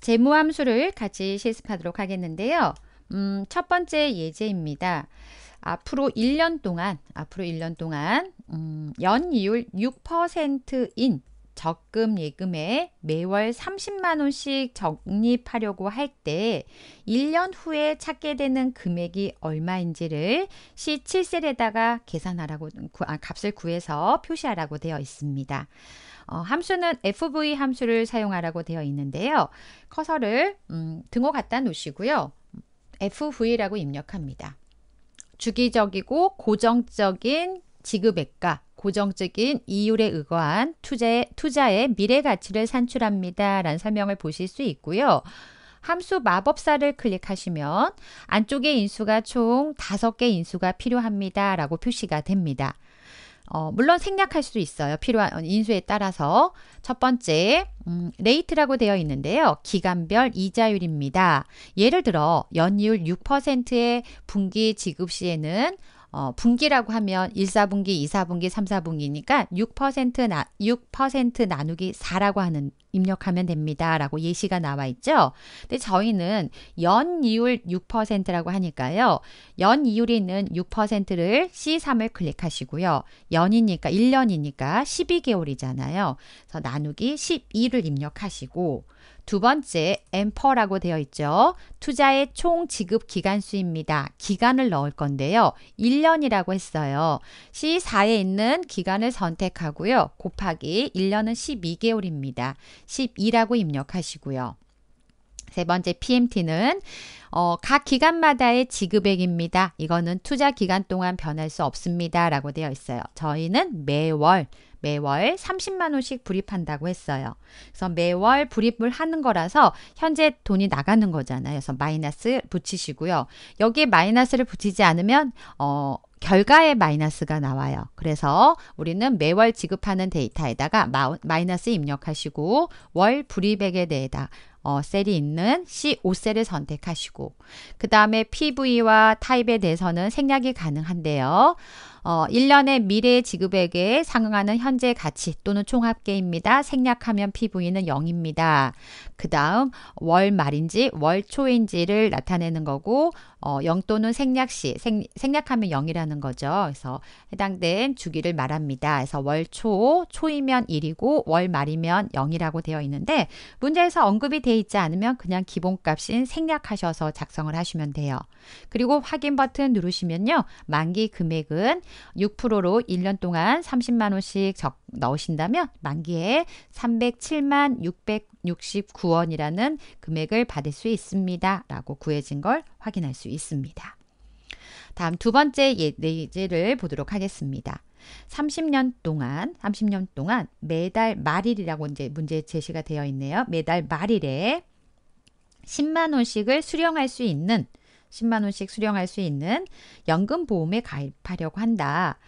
재무함수를 같이 실습하도록 하겠는데요. 음, 첫 번째 예제입니다. 앞으로 1년 동안, 앞으로 1년 동안, 음, 연이율 6%인 적금 예금에 매월 30만원씩 적립하려고 할 때 1년 후에 찾게 되는 금액이 얼마인지를 C7셀에다가 계산하라고, 아, 값을 구해서 표시하라고 되어 있습니다. 어, 함수는 FV 함수를 사용하라고 되어 있는데요. 커서를 음, 등호 갖다 놓으시고요. FV라고 입력합니다. 주기적이고 고정적인 지급액과 고정적인 이율에 의거한 투자의, 투자의 미래 가치를 산출합니다. 라는 설명을 보실 수 있고요. 함수 마법사를 클릭하시면 안쪽에 인수가 총 다섯 개 인수가 필요합니다. 라고 표시가 됩니다. 어, 물론 생략할 수도 있어요. 필요한 인수에 따라서. 첫 번째, 음, 레이트라고 되어 있는데요. 기간별 이자율입니다. 예를 들어, 연이율 6%의 분기 지급 시에는 어, 분기라고 하면 1사분기, 2사분기, 3사분기니까 6% 나, 6% 나누기 4라고 하는 입력하면 됩니다. 라고 예시가 나와 있죠. 근데 저희는 연이율 6%라고 하니까요. 연이율이 있는 6%를 C3을 클릭하시고요. 연이니까 1년이니까 12개월이잖아요. 그래서 나누기 12를 입력하시고 두 번째 엠퍼라고 되어 있죠. 투자의 총 지급 기간 수입니다. 기간을 넣을 건데요. 1년이라고 했어요. C4에 있는 기간을 선택하고요. 곱하기 1년은 12개월입니다. 12라고 입력하시고요. 세 번째 PMT는 어, 각 기간마다의 지급액입니다. 이거는 투자 기간 동안 변할 수 없습니다. 라고 되어 있어요. 저희는 매월 매월 30만 원씩 불입한다고 했어요. 그래서 매월 불입을 하는 거라서 현재 돈이 나가는 거잖아요. 그래서 마이너스 붙이시고요. 여기에 마이너스를 붙이지 않으면 어, 결과에 마이너스가 나와요. 그래서 우리는 매월 지급하는 데이터에다가 마이너스 입력하시고 월불입액에 대해다 어, 셀이 있는 C5셀을 선택하시고 그 다음에 PV와 타입에 대해서는 생략이 가능한데요. 어, 1년의 미래 지급액에 상응하는 현재 가치 또는 총합계입니다. 생략하면 PV는 0입니다. 그 다음 월 말인지 월 초인지를 나타내는 거고 어, 0 또는 생략 시 생, 생략하면 0이라는 거죠. 그래서 해당된 주기를 말합니다. 그래서 월 초, 초이면 1이고 월 말이면 0이라고 되어 있는데 문제에서 언급이 돼 있지 않으면 그냥 기본값인 생략하셔서 작성을 하시면 돼요. 그리고 확인 버튼 누르시면요. 만기 금액은 6%로 1년 동안 30만 원씩 적 넣으신다면 만기에 307만 669원이라는 금액을 받을 수 있습니다. 라고 구해진 걸 확인할 수 있습니다. 다음 두 번째 예, 예제를 보도록 하겠습니다. 30년 동안, 30년 동안 매달 말일이라고 이제 문제 제시가 되어 있네요. 매달 말일에 10만 원씩을 수령할 수 있는 10만 원씩 수령할 수 있는 연금 보험에 가입하려고 한다.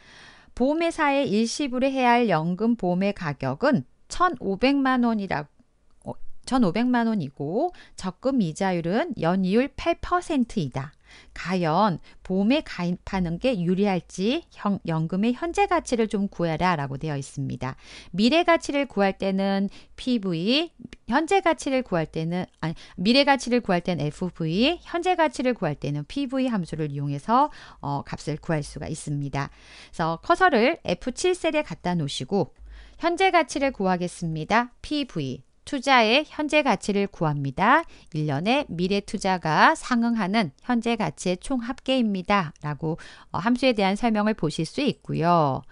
보험회사에 일시불에 해야 할 연금 보험의 가격은 1,500만 원이라고 1,500만 어, 원이고 적금 이자율은 연이율 8%이다. 과연 보험에 가입하는 게 유리할지 연금의 현재 가치를 좀 구해라 라고 되어 있습니다. 미래 가치를 구할 때는 PV, 현재 가치를 구할 때는 아니 미래 가치를 구할 때는 FV, 현재 가치를 구할 때는 PV 함수를 이용해서 어, 값을 구할 수가 있습니다. 그래서 커서를 F7셀에 갖다 놓으시고 현재 가치를 구하겠습니다. PV 투자의 현재 가치를 구합니다. 1년의 미래 투자가 상응하는 현재 가치의 총합계입니다. 라고 어, 함수에 대한 설명을 보실 수 있고요.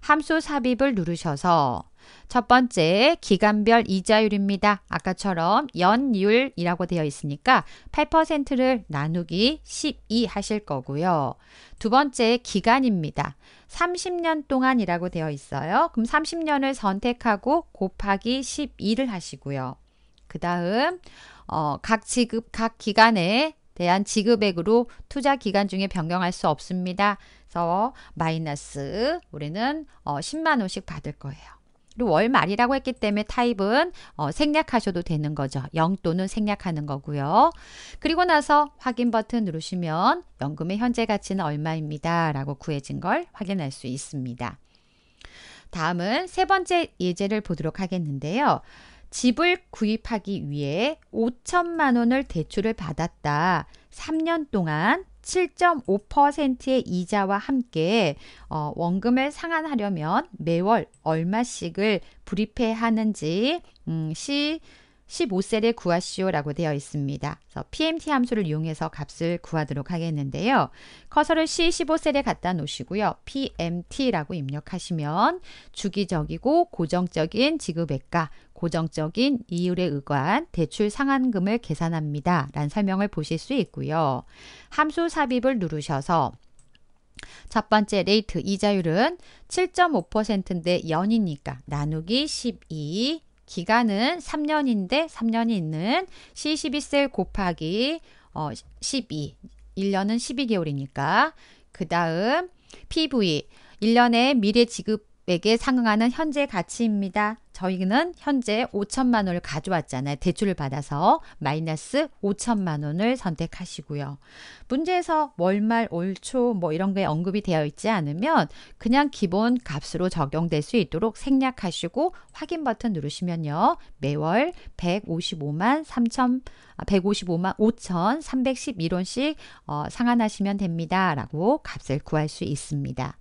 함수 삽입을 누르셔서 첫 번째 기간별 이자율입니다. 아까처럼 연율이라고 되어 있으니까 8%를 나누기 12 하실 거고요. 두 번째 기간입니다. 30년 동안이라고 되어 있어요. 그럼 30년을 선택하고 곱하기 12를 하시고요. 그 다음 어, 각 지급 각 기간에 대한 지급액으로 투자 기간 중에 변경할 수 없습니다. 그래서 마이너스 우리는 어, 10만 원씩 받을 거예요. 그리고 월말이라고 했기 때문에 타입은 어, 생략하셔도 되는 거죠. 0 또는 생략하는 거고요. 그리고 나서 확인 버튼 누르시면 연금의 현재 가치는 얼마입니다. 라고 구해진 걸 확인할 수 있습니다. 다음은 세 번째 예제를 보도록 하겠는데요. 집을 구입하기 위해 5천만 원을 대출을 받았다. 3년 동안 7.5%의 이자와 함께 어, 원금을 상환하려면 매월 얼마씩을 불입해야 하는지 음, 시 15셀에 구하시오라고 되어 있습니다. 그래서 PMT 함수를 이용해서 값을 구하도록 하겠는데요. 커서를 C15셀에 갖다 놓으시고요. PMT라고 입력하시면 주기적이고 고정적인 지급액과 고정적인 이율에 의한 대출 상한금을 계산합니다. 란 설명을 보실 수 있고요. 함수 삽입을 누르셔서 첫 번째 레이트 이자율은 7.5%인데 연이니까 나누기 12 기간은 3년인데 3년이 있는 C12셀 곱하기 어, 12 1년은 12개월이니까 그 다음 PV 1년의 미래 지급액에 상응하는 현재 가치입니다. 저희는 현재 5천만 원을 가져왔잖아요. 대출을 받아서 마이너스 5천만 원을 선택하시고요. 문제에서 월말, 올초 뭐 이런 게 언급이 되어 있지 않으면 그냥 기본 값으로 적용될 수 있도록 생략하시고 확인 버튼 누르시면요. 매월 155만 3천 155만 5,311원씩 어, 상환하시면 됩니다. 라고 값을 구할 수 있습니다.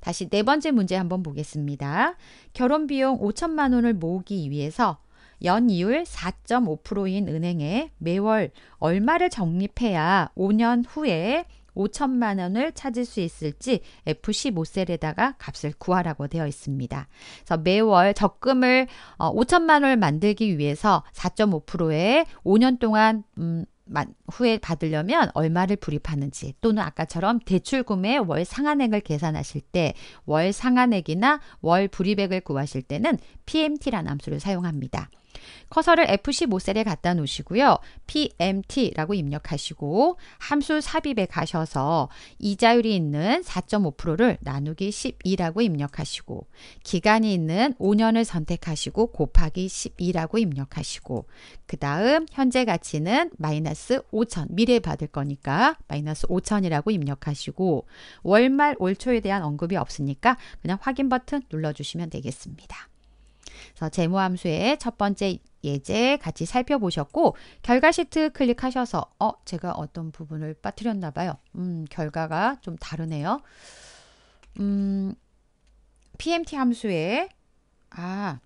다시 네 번째 문제 한번 보겠습니다. 결혼 비용 5천만 원을 모으기 위해서 연이율 4.5%인 은행에 매월 얼마를 적립해야 5년 후에 5천만 원을 찾을 수 있을지 F15셀에다가 값을 구하라고 되어 있습니다. 그래서 매월 적금을 5천만 어, 원을 만들기 위해서 4.5%에 5년 동안 음, 후에 받으려면 얼마를 불입하는지 또는 아까처럼 대출금의 월 상한액을 계산하실 때 월 상한액이나 월 불입액을 구하실 때는 PMT라는 함수를 사용합니다. 커서를 F15셀에 갖다 놓으시고요. PMT라고 입력하시고 함수 삽입에 가셔서 이자율이 있는 4.5%를 나누기 12라고 입력하시고 기간이 있는 5년을 선택하시고 곱하기 12라고 입력하시고 그 다음 현재 가치는 마이너스 5천 미래에 받을 거니까 마이너스 5천이라고 입력하시고 월말 월초에 대한 언급이 없으니까 그냥 확인 버튼 눌러주시면 되겠습니다. 그래서 재무함수의 첫 번째 예제 같이 살펴보셨고 결과 시트 클릭하셔서 어 제가 어떤 부분을 빠뜨렸나 봐요. 음 결과가 좀 다르네요. 음 PMT 함수에 아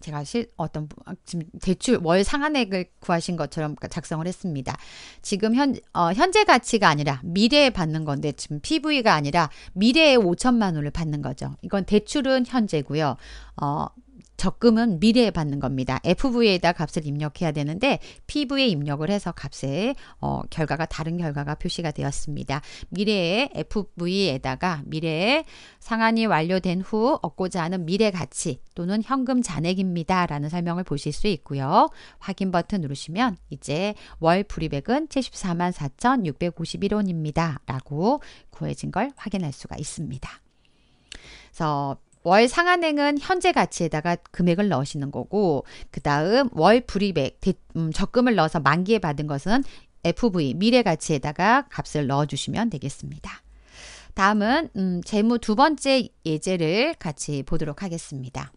제가 실 어떤 아, 지금 대출 월 상한액을 구하신 것처럼 그러니까 작성을 했습니다. 지금 현 어, 현재 가치가 아니라 미래에 받는 건데 지금 PV가 아니라 미래에 5천만 원을 받는 거죠. 이건 대출은 현재고요. 어 적금은 미래에 받는 겁니다. FV에다 값을 입력해야 되는데 PV에 입력을 해서 값에 어, 결과가 다른 결과가 표시가 되었습니다. 미래의 FV에다가 미래의 상한이 완료된 후 얻고자 하는 미래 가치 또는 현금 잔액입니다. 라는 설명을 보실 수 있고요. 확인 버튼 누르시면 이제 월 불이백은 7 4 4,651원입니다. 라고 구해진 걸 확인할 수가 있습니다. 그래서 월 상한행은 현재 가치에다가 금액을 넣으시는 거고 그 다음 월불입액 음, 적금을 넣어서 만기에 받은 것은 FV 미래 가치에다가 값을 넣어주시면 되겠습니다. 다음은 음, 재무 두 번째 예제를 같이 보도록 하겠습니다.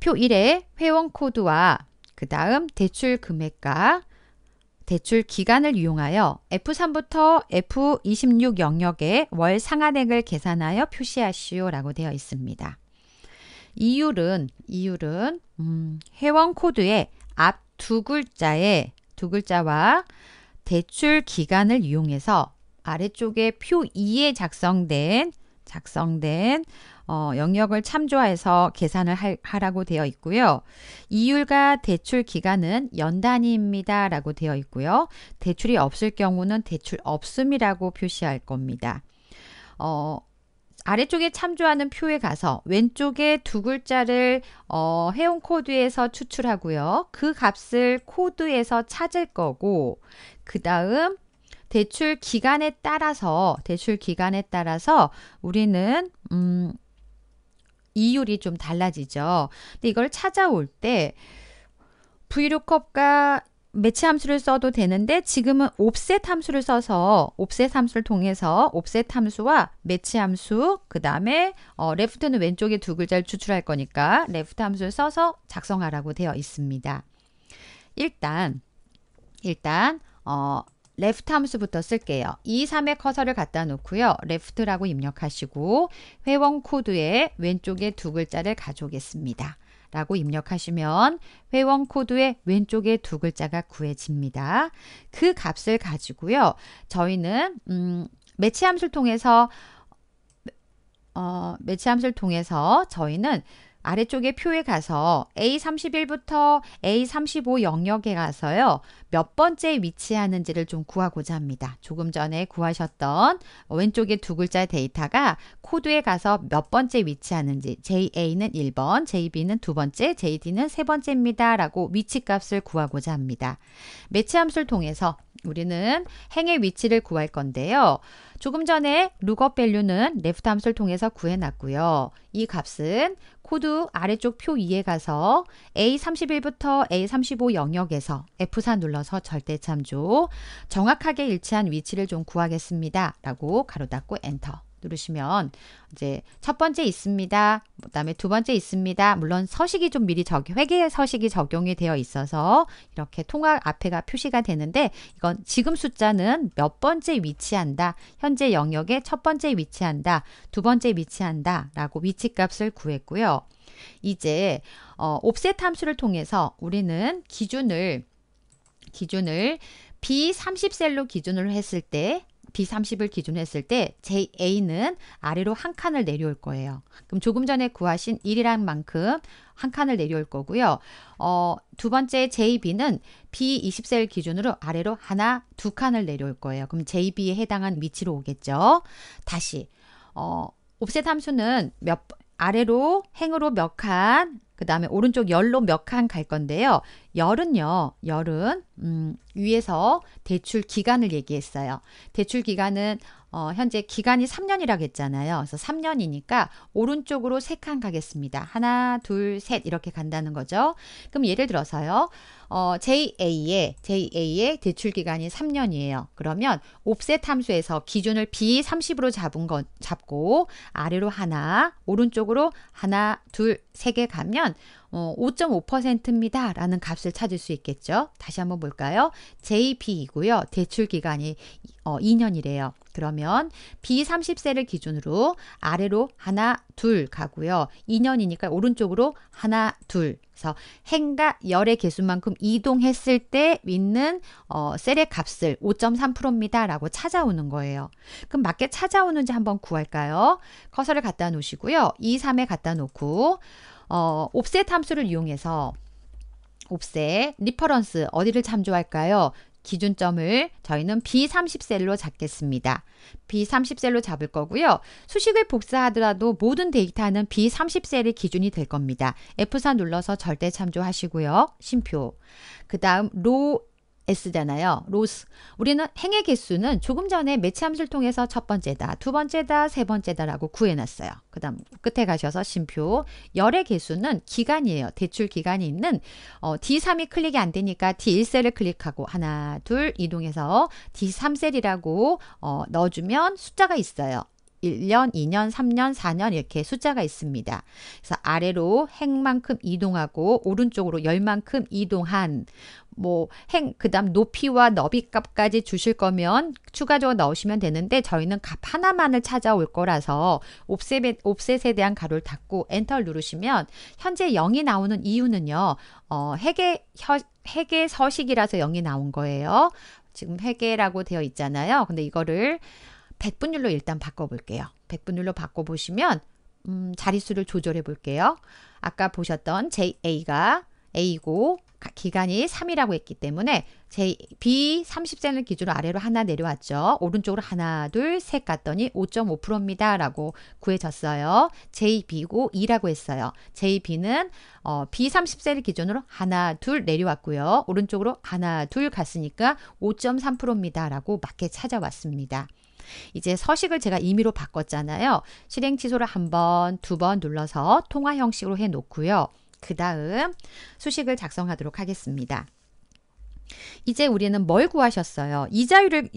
표 1에 회원 코드와 그 다음 대출 금액과 대출 기간을 이용하여 F3부터 F26 영역의 월 상한액을 계산하여 표시하시오라고 되어 있습니다. 이율은 이율은 음, 회원 코드의 앞 두 글자의 두 글자와 대출 기간을 이용해서 아래쪽에 표 2에 작성된 작성된 어, 영역을 참조해서 계산을 할, 하라고 되어 있고요. 이율과 대출 기간은 연 단위입니다. 라고 되어 있고요. 대출이 없을 경우는 대출 없음이라고 표시할 겁니다. 어, 아래쪽에 참조하는 표에 가서 왼쪽에 두 글자를 어, 회원 코드에서 추출하고요. 그 값을 코드에서 찾을 거고 그 다음 대출 기간에 따라서 대출 기간에 따라서 우리는 음, 이율이 좀 달라지죠. 근데 이걸 찾아올 때 브이룩 컵과 매치 함수를 써도 되는데 지금은 옵셋 함수를 써서 옵셋 함수를 통해서 옵셋 함수와 매치 함수 그 다음에 어, 레프트는 왼쪽에 두 글자를 추출할 거니까 레프트 함수를 써서 작성하라고 되어 있습니다. 일단 일단 어, left 함수부터 쓸게요. 2, 3의 커서를 갖다 놓고요. left라고 입력하시고 회원 코드의 왼쪽에 두 글자를 가져오겠습니다. 라고 입력하시면 회원 코드의 왼쪽에 두 글자가 구해집니다. 그 값을 가지고요. 저희는 음, 매치 함수를 통해서 어, 매치 함수를 통해서 저희는 아래쪽에 표에 가서 A31부터 A35 영역에 가서요. 몇 번째 위치하는지를 좀 구하고자 합니다. 조금 전에 구하셨던 왼쪽에 두 글자 데이터가 코드에 가서 몇 번째 위치하는지 JA는 1번, JB는 두 번째, JD는 세 번째입니다. 라고 위치값을 구하고자 합니다. 매치 함수를 통해서 우리는 행의 위치를 구할 건데요. 조금 전에 룩업 밸류는 레프트 함수를 통해서 구해놨고요. 이 값은 코드 아래쪽 표 2에 가서 A31부터 A35 영역에서 F4 눌러서 절대참조 정확하게 일치한 위치를 좀 구하겠습니다. 라고 가로 닫고 엔터. 누르시면 이제 첫 번째 있습니다. 그다음에 두 번째 있습니다. 물론 서식이 좀 미리 적용, 회계 서식이 적용이 되어 있어서 이렇게 통합 앞에가 표시가 되는데 이건 지금 숫자는 몇 번째 위치한다. 현재 영역에 첫 번째 위치한다. 두 번째 위치한다. 라고 위치값을 구했고요. 이제 어, 옵셋 함수를 통해서 우리는 기준을 기준을 B30셀로 기준으로 했을 때 B30을 기준 했을 때 JA는 아래로 한 칸을 내려올 거예요. 그럼 조금 전에 구하신 1이란 만큼 한 칸을 내려올 거고요. 어, 두 번째 JB는 B20셀 기준으로 아래로 하나, 두 칸을 내려올 거예요. 그럼 JB에 해당한 위치로 오겠죠. 다시 어, 옵셋 함수는 몇 아래로 행으로 몇칸 그 다음에 오른쪽 열로 몇 칸 갈 건데요. 열은요. 열은 음, 위에서 대출 기간을 얘기했어요. 대출 기간은 어, 현재 기간이 3년이라고 했잖아요. 그래서 3년이니까 오른쪽으로 3칸 가겠습니다. 하나, 둘, 셋 이렇게 간다는 거죠. 그럼 예를 들어서요. 어, JA의 JA의 대출 기간이 3년이에요. 그러면 옵셋 함수에서 기준을 B30으로 잡은 건 잡고 아래로 하나, 오른쪽으로 하나, 둘, 세 개 가면 어, 5.5%입니다. 라는 값을 찾을 수 있겠죠. 다시 한번 볼까요? JB이고요. 대출 기간이 어, 2년이래요. 그러면 B 30세를 기준으로 아래로 하나 둘 가고요. 2년이니까 오른쪽으로 하나 둘. 그래서 행과 열의 개수만큼 이동했을 때 있는 어, 셀의 값을 5.3%입니다. 라고 찾아오는 거예요. 그럼 맞게 찾아오는지 한번 구할까요? 커서를 갖다 놓으시고요. 2, 3에 갖다 놓고 어, 옵셋 함수를 이용해서 옵셋, 리퍼런스 어디를 참조할까요? 기준점을 저희는 B30셀로 잡겠습니다. B30셀로 잡을 거고요. 수식을 복사하더라도 모든 데이터는 B30셀이 기준이 될 겁니다. F4 눌러서 절대 참조하시고요. 심표. 그 다음 로 S잖아요. 로스. 우리는 행의 개수는 조금 전에 매치함수를 통해서 첫 번째다, 두 번째다, 세 번째다라고 구해놨어요. 그 다음 끝에 가셔서 심표. 열의 개수는 기간이에요. 대출 기간이 있는 어, D3이 클릭이 안 되니까 D1셀을 클릭하고 하나, 둘 이동해서 D3셀이라고 어, 넣어주면 숫자가 있어요. 1년, 2년, 3년, 4년 이렇게 숫자가 있습니다. 그래서 아래로 행만큼 이동하고 오른쪽으로 열만큼 이동한 뭐 행 그다음 높이와 너비 값까지 주실 거면 추가적으로 넣으시면 되는데 저희는 값 하나만을 찾아올 거라서 옵셋에, 옵셋에 대한 가로를 닫고 엔터를 누르시면 현재 0이 나오는 이유는요. 어, 핵의 혀, 핵의 서식이라서 0이 나온 거예요. 지금 회계라고 되어 있잖아요. 근데 이거를 백분율로 일단 바꿔볼게요. 백분율로 바꿔보시면 음, 자릿수를 조절해 볼게요. 아까 보셨던 JA가 A고 기간이 3이라고 했기 때문에 j B 30센을 기준으로 아래로 하나 내려왔죠. 오른쪽으로 하나, 둘, 셋 갔더니 5.5%입니다. 라고 구해졌어요. JB고 2라고 했어요. JB는 어, B 30센을 기준으로 하나, 둘 내려왔고요. 오른쪽으로 하나, 둘 갔으니까 5.3%입니다. 라고 맞게 찾아왔습니다. 이제 서식을 제가 임의로 바꿨잖아요. 실행 취소를 한 번, 두 번 눌러서 통화 형식으로 해 놓고요. 그 다음 수식을 작성하도록 하겠습니다. 이제 우리는 뭘 구하셨어요? 이자율을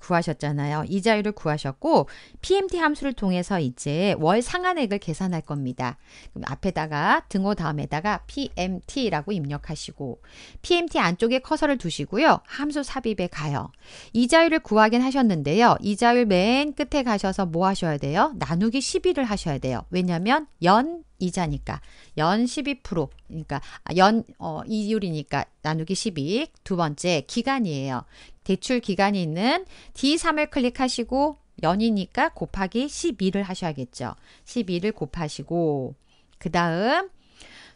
구하셨잖아요. 이자율을 구하셨고 PMT 함수를 통해서 이제 월 상한액을 계산할 겁니다. 그럼 앞에다가 등호 다음에다가 PMT라고 입력하시고 PMT 안쪽에 커서를 두시고요. 함수 삽입에 가요. 이자율을 구하긴 하셨는데요. 이자율 맨 끝에 가셔서 뭐 하셔야 돼요? 나누기 1 1를 하셔야 돼요. 왜냐하면 연 이자니까 연 12% 그러니까 아, 연 어, 이율이니까 나누기 12. 두 번째 기간이에요. 대출 기간이 있는 D3을 클릭하시고 연이니까 곱하기 12를 하셔야겠죠. 12를 곱하시고 그 다음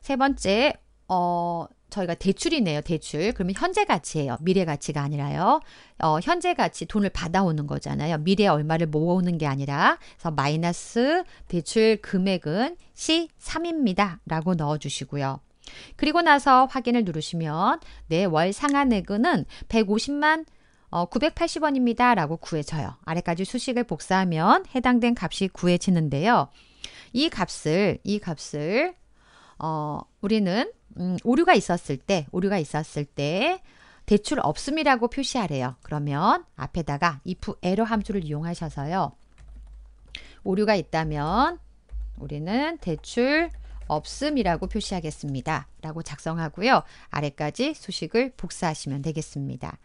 세 번째 어 저희가 대출이네요. 대출. 그러면 현재 가치예요. 미래 가치가 아니라요. 어, 현재 가치 돈을 받아오는 거잖아요. 미래 에 얼마를 모아오는게 아니라. 그래서 마이너스 대출 금액은 C3입니다. 라고 넣어주시고요. 그리고 나서 확인을 누르시면 내월 네, 상한액은 150만 어, 980원입니다. 라고 구해져요. 아래까지 수식을 복사하면 해당된 값이 구해지는데요. 이 값을, 이 값을, 어, 우리는, 음, 오류가 있었을 때, 오류가 있었을 때, 대출 없음이라고 표시하래요. 그러면 앞에다가 if error 함수를 이용하셔서요. 오류가 있다면 우리는 대출 없음이라고 표시하겠습니다. 라고 작성하고요. 아래까지 수식을 복사하시면 되겠습니다.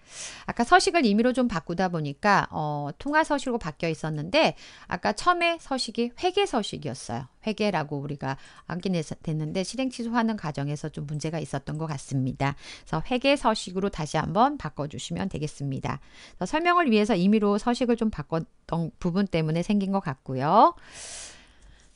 아까 서식을 임의로 좀 바꾸다 보니까 어, 통화 서식으로 바뀌어 있었는데 아까 처음에 서식이 회계 서식이었어요. 회계라고 우리가 암기됐는데 실행 취소하는 과정에서 좀 문제가 있었던 것 같습니다. 그래서 회계 서식으로 다시 한번 바꿔주시면 되겠습니다. 설명을 위해서 임의로 서식을 좀 바꿨던 부분 때문에 생긴 것 같고요.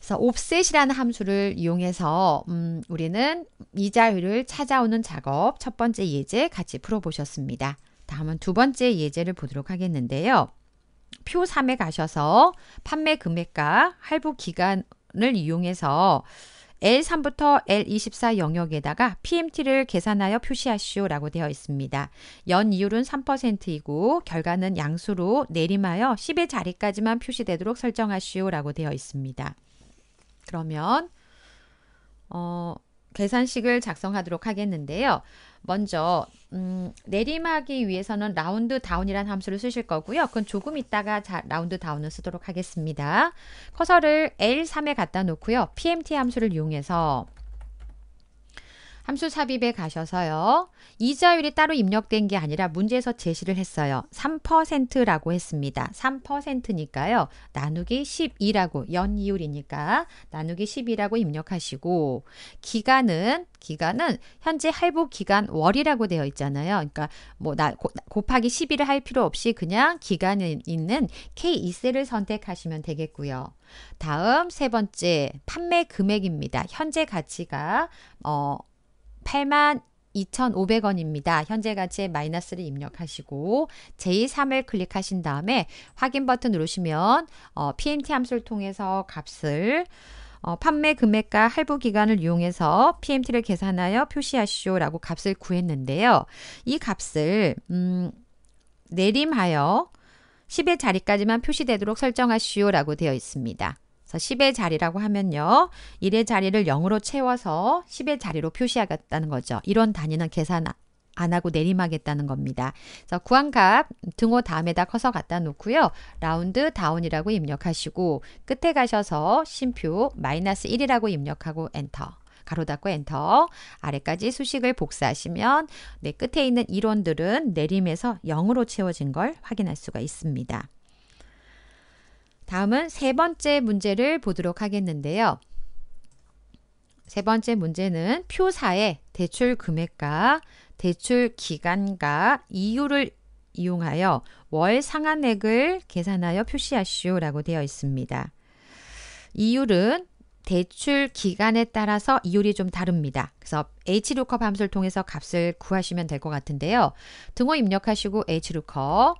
그래서 offset이라는 함수를 이용해서 음, 우리는 이자율을 찾아오는 작업 첫 번째 예제 같이 풀어보셨습니다. 다음은 두 번째 예제를 보도록 하겠는데요. 표 3에 가셔서 판매 금액과 할부 기간을 이용해서 L3부터 L24 영역에다가 PMT를 계산하여 표시하시오 라고 되어 있습니다. 연 이율은 3%이고 결과는 양수로 내림하여 10의 자리까지만 표시되도록 설정하시오 라고 되어 있습니다. 그러면 어, 계산식을 작성하도록 하겠는데요. 먼저 음, 내림하기 위해서는 라운드 다운이란 함수를 쓰실 거고요. 그건 조금 있다가 자, 라운드 다운을 쓰도록 하겠습니다. 커서를 L3에 갖다 놓고요. PMT 함수를 이용해서 함수 삽입에 가셔서요. 이자율이 따로 입력된 게 아니라 문제에서 제시를 했어요. 3%라고 했습니다. 3%니까요. 나누기 12라고 연이율이니까 나누기 12라고 입력하시고 기간은 기간은 현재 할부 기간 월이라고 되어 있잖아요. 그러니까 뭐 나 곱하기 12를 할 필요 없이 그냥 기간에 있는 K2세를 선택하시면 되겠고요. 다음 세 번째 판매 금액입니다. 현재 가치가 어8 2,500원입니다. 현재 가치의 마이너스를 입력하시고 제3을 클릭하신 다음에 확인 버튼 누르시면 어, PMT 함수를 통해서 값을 어, 판매 금액과 할부 기간을 이용해서 PMT를 계산하여 표시하시오라고 값을 구했는데요. 이 값을 음, 내림하여 10의 자리까지만 표시되도록 설정하시오라고 되어 있습니다. 그래서 10의 자리라고 하면요. 1의 자리를 0으로 채워서 10의 자리로 표시하겠다는 거죠. 이런 단위는 계산 안 하고 내림하겠다는 겁니다. 그래서 구한값 등호 다음에다 커서 갖다 놓고요. 라운드 다운이라고 입력하시고 끝에 가셔서 심표 마이너스 1이라고 입력하고 엔터. 가로 닫고 엔터 아래까지 수식을 복사하시면 네, 끝에 있는 이론들은 내림에서 0으로 채워진 걸 확인할 수가 있습니다. 다음은 세 번째 문제를 보도록 하겠는데요. 세 번째 문제는 표사의 대출 금액과 대출 기간과 이유를 이용하여 월 상한액을 계산하여 표시하시오라고 되어 있습니다. 이율은 대출 기간에 따라서 이율이 좀 다릅니다. 그래서 HLOOKUP 함수를 통해서 값을 구하시면 될 것 같은데요. 등호 입력하시고 HLOOKUP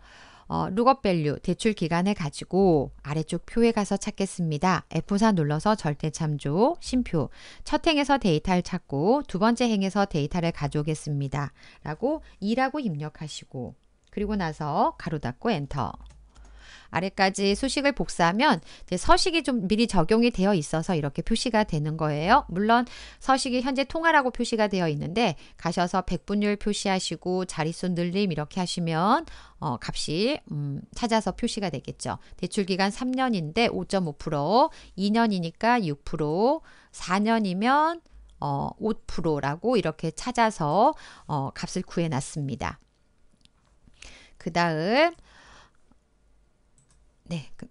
어, 룩업 밸류 대출 기간을 가지고 아래쪽 표에 가서 찾겠습니다. F4 눌러서 절대 참조, 심표. 첫 행에서 데이터를 찾고 두 번째 행에서 데이터를 가져오겠습니다. 라고 2라고 입력하시고 그리고 나서 가로 닫고 엔터. 아래까지 수식을 복사하면 이제 서식이 좀 미리 적용이 되어 있어서 이렇게 표시가 되는 거예요. 물론 서식이 현재 통화라고 표시가 되어 있는데 가셔서 백분율 표시하시고 자릿수 늘림 이렇게 하시면 어, 값이 음, 찾아서 표시가 되겠죠. 대출 기간 3년인데 5.5%, 2년이니까 6%, 4년이면 어, 5%라고 이렇게 찾아서 어, 값을 구해놨습니다. 그 다음 네. 그,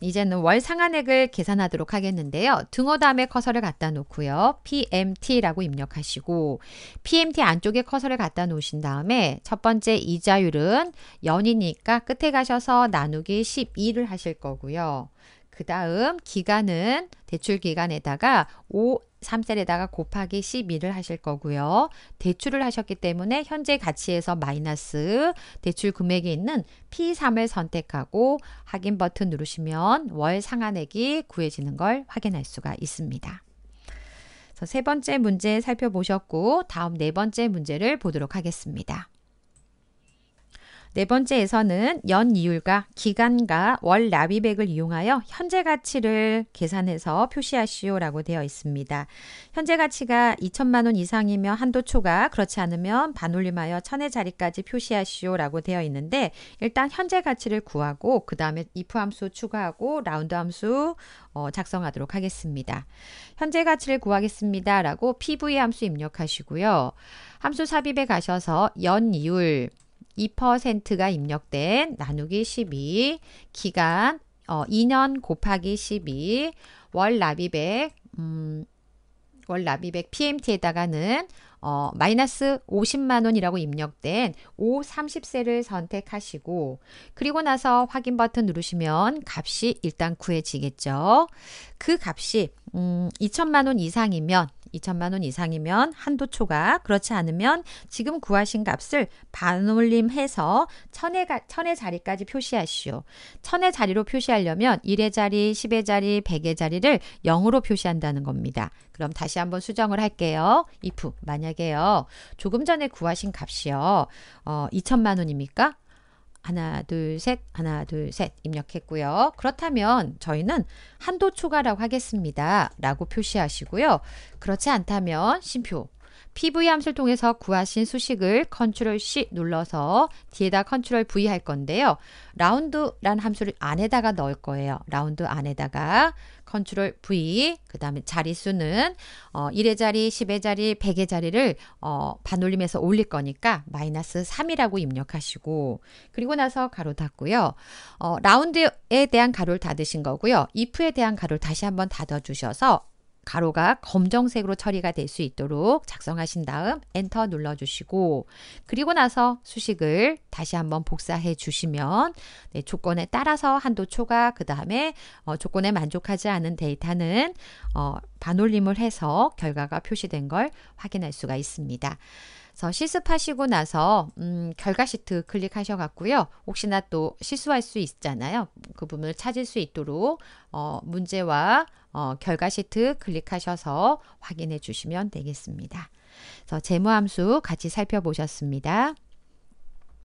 이제는 월 상한액을 계산하도록 하겠는데요. 등호 다음에 커서를 갖다 놓고요. PMT라고 입력하시고 PMT 안쪽에 커서를 갖다 놓으신 다음에 첫 번째 이자율은 연이니까 끝에 가셔서 나누기 12를 하실 거고요. 그 다음 기간은 대출 기간에다가 3셀에다가 곱하기 12를 하실 거고요. 대출을 하셨기 때문에 현재 가치에서 마이너스 대출 금액이 있는 P3을 선택하고 확인 버튼 누르시면 월 상한액이 구해지는 걸 확인할 수가 있습니다. 세 번째 문제 살펴보셨고 다음 네 번째 문제를 보도록 하겠습니다. 네 번째에서는 연 이율과 기간과 월라비백을 이용하여 현재 가치를 계산해서 표시하시오라고 되어 있습니다. 현재 가치가 2천만 원 이상이면 한도 초과, 그렇지 않으면 반올림하여 천의 자리까지 표시하시오라고 되어 있는데 일단 현재 가치를 구하고 그 다음에 if 함수 추가하고 라운드 함수 어, 작성하도록 하겠습니다. 현재 가치를 구하겠습니다라고 PV 함수 입력하시고요. 함수 삽입에 가셔서 연 이율 2%가 입력된 나누기 12 기간 어, 2년 곱하기 12월납비백 음, 월납비백 PMT에다가는 어, 마이너스 50만 원이라고 입력된 5, 30세를 선택하시고 그리고 나서 확인 버튼 누르시면 값이 일단 구해지겠죠. 그 값이 음, 2천만 원 이상이면 2천만 원 이상이면 한도 초과, 그렇지 않으면 지금 구하신 값을 반올림해서 천의, 가, 천의 자리까지 표시하시오. 천의 자리로 표시하려면 1의 자리, 10의 자리, 100의 자리를 0으로 표시한다는 겁니다. 그럼 다시 한번 수정을 할게요. if 만약에요. 조금 전에 구하신 값이요. 어, 2천만 원입니까? 하나 둘셋 하나 둘셋 입력했고요. 그렇다면 저희는 한도 초과라고 하겠습니다. 라고 표시하시고요. 그렇지 않다면 심표 PV 함수를 통해서 구하신 수식을 컨트롤 C 눌러서 뒤에다 컨트롤 V 할 건데요. 라운드란 함수를 안에다가 넣을 거예요. 라운드 안에다가 컨트롤 V 그 다음에 자리수는 어, 1의 자리, 10의 자리, 100의 자리를 어, 반올림해서 올릴 거니까 마이너스 3이라고 입력하시고 그리고 나서 가로 닫고요. 어, 라운드에 대한 가로를 닫으신 거고요. if에 대한 가로를 다시 한번 닫아주셔서 가로가 검정색으로 처리가 될 수 있도록 작성하신 다음 엔터 눌러주시고 그리고 나서 수식을 다시 한번 복사해 주시면 네, 조건에 따라서 한도 초과 그 다음에 어, 조건에 만족하지 않은 데이터는 어, 반올림을 해서 결과가 표시된 걸 확인할 수가 있습니다. 그래서 실습하시고 나서 음, 결과 시트 클릭하셔갖고요. 혹시나 또 실수할 수 있잖아요. 그 부분을 찾을 수 있도록 어, 문제와 어, 결과 시트 클릭하셔서 확인해 주시면 되겠습니다. 그래서 재무함수 같이 살펴보셨습니다.